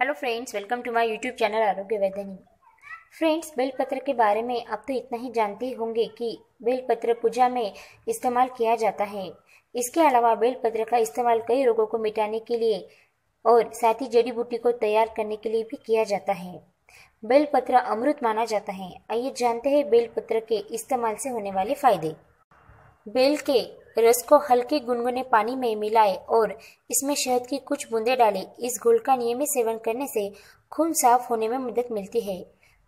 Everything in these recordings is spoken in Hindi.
hello friends welcome to my YouTube channel Arogya वैदनी फ्रेंड्स बेलपत्र के बारे में आप तो इतना ही जानते होंगे कि बेलपत्र पूजा में इस्तेमाल किया जाता है इसके अलावा बेलपत्र का इस्तेमाल कई रोगों को मिटाने के लिए और साथ ही जड़ी बूटी को तैयार करने के लिए भी किया जाता है बेलपत्र अमृत माना जाता है आइए जानते हैं बेलपत्र के इस्तेमाल से होने वाले फायदे बेल के रस को हल्के गुनगुने पानी में मिलाए और इसमें शहद की कुछ बूंदे डाले इस घोल का नियमित सेवन करने से खून साफ होने में मदद मिलती है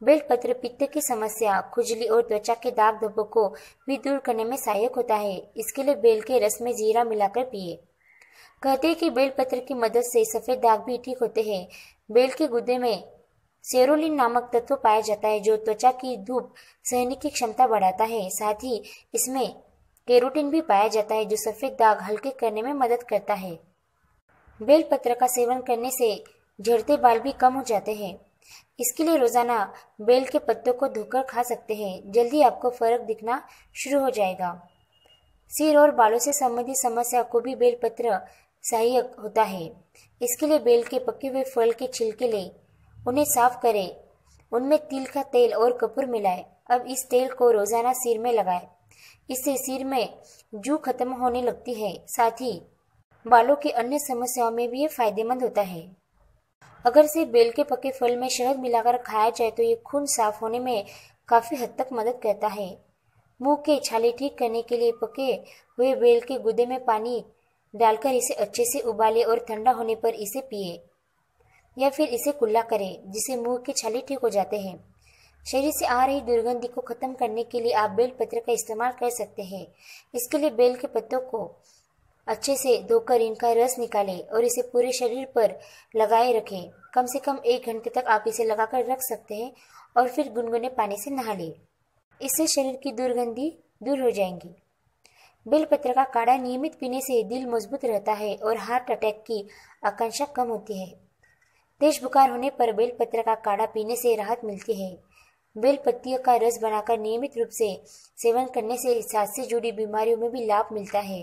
बेलपत्र पित्त की समस्या खुजली और त्वचा के दाग धब्बों को भी दूर करने में सहायक होता है इसके लिए बेल के रस में जीरा मिलाकर पिए कहते हैं कि बेलपत्र की मदद से सफेद दाग भी ठीक होते हैं बेल के गुदे में सेरोलिन नामक तत्व पाया जाता है जो त्वचा की धूप सहने की क्षमता बढ़ाता है साथ ही इसमें केरोटिन भी पाया जाता है जो सफ़ेद दाग हल्के करने में मदद करता है बेलपत्र का सेवन करने से झड़ते बाल भी कम हो जाते हैं इसके लिए रोजाना बेल के पत्तों को धोकर खा सकते हैं जल्दी आपको फर्क दिखना शुरू हो जाएगा सिर और बालों से संबंधित समस्या को भी बेलपत्र सहायक होता है इसके लिए बेल के पके हुए फल के छिलके ले उन्हें साफ करें उनमें तिल का तेल और कपूर मिलाएं अब इस तेल को रोजाना सिर में लगाएं इससे सिर में जू खत्म होने लगती है साथ ही बालों की अन्य समस्याओं में भी ये फायदेमंद होता है अगर से बेल के पके फल में शहद मिलाकर खाया जाए तो ये खून साफ होने में काफ़ी हद तक मदद करता है मुंह के छाले ठीक करने के लिए पके हुए बेल के गुदे में पानी डालकर इसे अच्छे से उबाले और ठंडा होने पर इसे पिए या फिर इसे कुल्ला करें जिससे मुंह के छाले ठीक हो जाते हैं शरीर से आ रही दुर्गंधि को खत्म करने के लिए आप बेल पत्र का इस्तेमाल कर सकते हैं इसके लिए बेल के पत्तों को अच्छे से धोकर इनका रस निकालें और इसे पूरे शरीर पर लगाए रखें कम से कम एक घंटे तक आप इसे लगाकर रख सकते हैं और फिर गुनगुने पानी से नहा लें इससे शरीर की दुर्गंधि दूर हो जाएंगी बेलपत्र का काढ़ा नियमित पीने से दिल मजबूत रहता है और हार्ट अटैक की आकांक्षा कम होती है तेज बुखार होने पर बेलपत्र का काढ़ा पीने से राहत मिलती है बेल पत्तियों का रस बनाकर नियमित रूप से सेवन करने से सांस से जुड़ी बीमारियों में भी लाभ मिलता है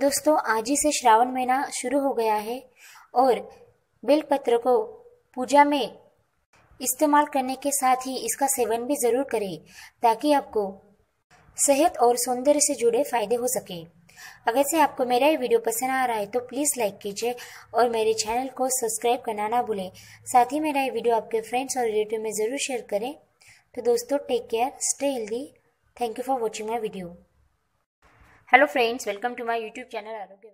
दोस्तों आज ही से श्रावण महीना शुरू हो गया है और बेलपत्र को पूजा में इस्तेमाल करने के साथ ही इसका सेवन भी जरूर करें ताकि आपको सेहत और सौंदर्य से जुड़े फायदे हो सके अगर से आपको मेरा ये वीडियो पसंद आ रहा है तो प्लीज़ लाइक कीजिए और मेरे चैनल को सब्सक्राइब करना ना भूलें साथ ही मेरा ये वीडियो आपके फ्रेंड्स और रिलेटिव में ज़रूर शेयर करें तो दोस्तों take care stay healthy thank you for watching my video hello friends welcome to my YouTube channel आरोग्य